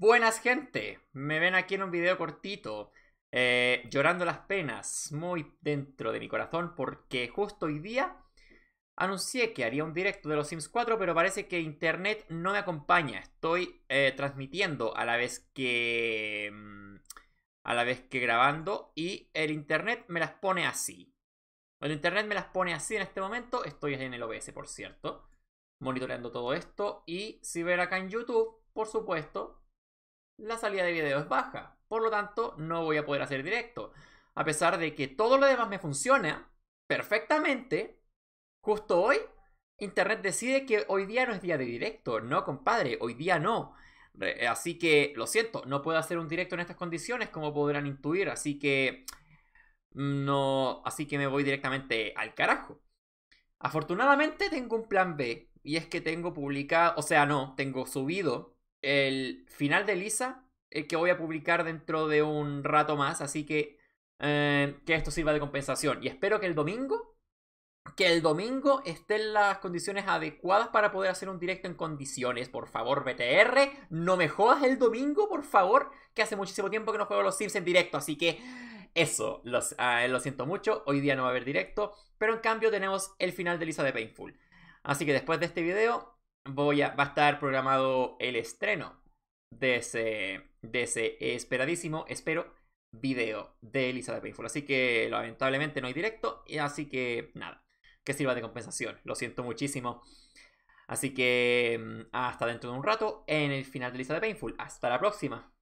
Buenas gente, me ven aquí en un video cortito, eh, llorando las penas, muy dentro de mi corazón, porque justo hoy día anuncié que haría un directo de los Sims 4, pero parece que internet no me acompaña. Estoy eh, transmitiendo a la vez que... Mm, a la vez que grabando y el internet me las pone así. El internet me las pone así en este momento, estoy en el OBS por cierto, monitoreando todo esto y si ven acá en YouTube, por supuesto, la salida de video es baja. Por lo tanto, no voy a poder hacer directo. A pesar de que todo lo demás me funciona perfectamente, justo hoy, Internet decide que hoy día no es día de directo. No, compadre, hoy día no. Eh, así que, lo siento, no puedo hacer un directo en estas condiciones, como podrán intuir. Así que, no, así que me voy directamente al carajo. Afortunadamente tengo un plan B, y es que tengo publicado, o sea, no, tengo subido el final de Lisa, eh, que voy a publicar dentro de un rato más, así que eh, que esto sirva de compensación. Y espero que el domingo, que el domingo estén las condiciones adecuadas para poder hacer un directo en condiciones. Por favor, BTR, no me jodas el domingo, por favor, que hace muchísimo tiempo que no juego los Sims en directo, así que... Eso, los, ah, lo siento mucho, hoy día no va a haber directo, pero en cambio tenemos el final de Lisa de Painful. Así que después de este video, voy va a estar programado el estreno de ese, de ese esperadísimo, espero, video de de Painful. Así que lamentablemente no hay directo, así que nada, que sirva de compensación. Lo siento muchísimo. Así que mm, hasta dentro de un rato en el final de de Painful. Hasta la próxima.